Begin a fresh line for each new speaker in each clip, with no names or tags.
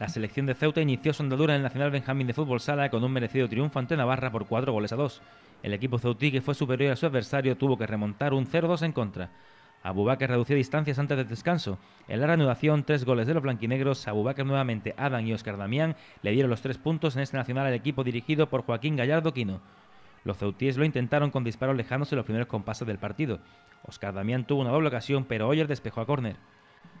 La selección de Ceuta inició su andadura en el Nacional Benjamín de Fútbol Sala con un merecido triunfo ante Navarra por cuatro goles a dos. El equipo ceutí, que fue superior a su adversario, tuvo que remontar un 0-2 en contra. Abubaker reducía distancias antes del descanso. En la reanudación, tres goles de los blanquinegros. Abubaker nuevamente, Adam y Oscar Damián le dieron los tres puntos en este nacional al equipo dirigido por Joaquín Gallardo Quino. Los ceutíes lo intentaron con disparos lejanos en los primeros compases del partido. Oscar Damián tuvo una doble ocasión, pero Hoyer despejó a córner.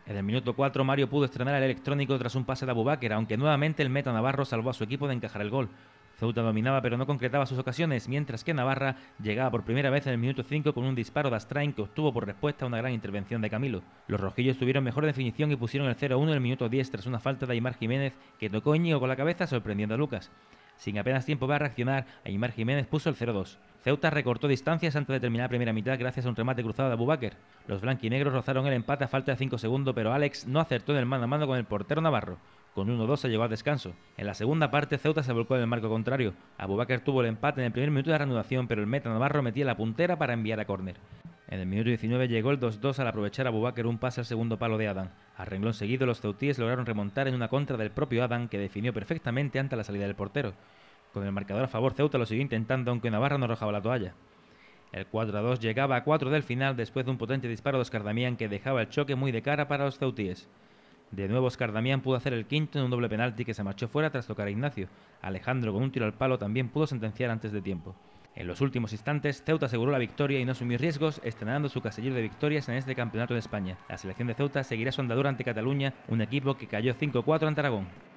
En el minuto 4, Mario pudo estrenar al electrónico tras un pase de Abubáquer, aunque nuevamente el meta Navarro salvó a su equipo de encajar el gol. Ceuta dominaba pero no concretaba sus ocasiones, mientras que Navarra llegaba por primera vez en el minuto 5 con un disparo de Astrain que obtuvo por respuesta a una gran intervención de Camilo. Los rojillos tuvieron mejor definición y pusieron el 0-1 en el minuto 10 tras una falta de Aymar Jiménez que tocó Íñigo con la cabeza sorprendiendo a Lucas. Sin apenas tiempo para reaccionar, Aymar Jiménez puso el 0-2. Ceuta recortó distancias antes de terminar la primera mitad gracias a un remate cruzado de Abubaker. Los negros rozaron el empate a falta de 5 segundos, pero Alex no acertó en el mano a mano con el portero navarro. Con 1-2 se llevó al descanso. En la segunda parte, Ceuta se volcó en el marco contrario. Abubaker tuvo el empate en el primer minuto de reanudación, pero el meta navarro metía la puntera para enviar a córner. En el minuto 19 llegó el 2-2 al aprovechar a bubaker un pase al segundo palo de Adam. A renglón seguido, los ceutíes lograron remontar en una contra del propio Adam, que definió perfectamente ante la salida del portero. Con el marcador a favor, Ceuta lo siguió intentando, aunque Navarra no arrojaba la toalla. El 4 a 2 llegaba a 4 del final después de un potente disparo de Oscar Damián que dejaba el choque muy de cara para los ceutíes. De nuevo Oscar Damián pudo hacer el quinto en un doble penalti que se marchó fuera tras tocar a Ignacio. Alejandro con un tiro al palo también pudo sentenciar antes de tiempo. En los últimos instantes, Ceuta aseguró la victoria y no asumió riesgos, estrenando su casillero de victorias en este campeonato de España. La selección de Ceuta seguirá su andadura ante Cataluña, un equipo que cayó 5-4 ante Aragón.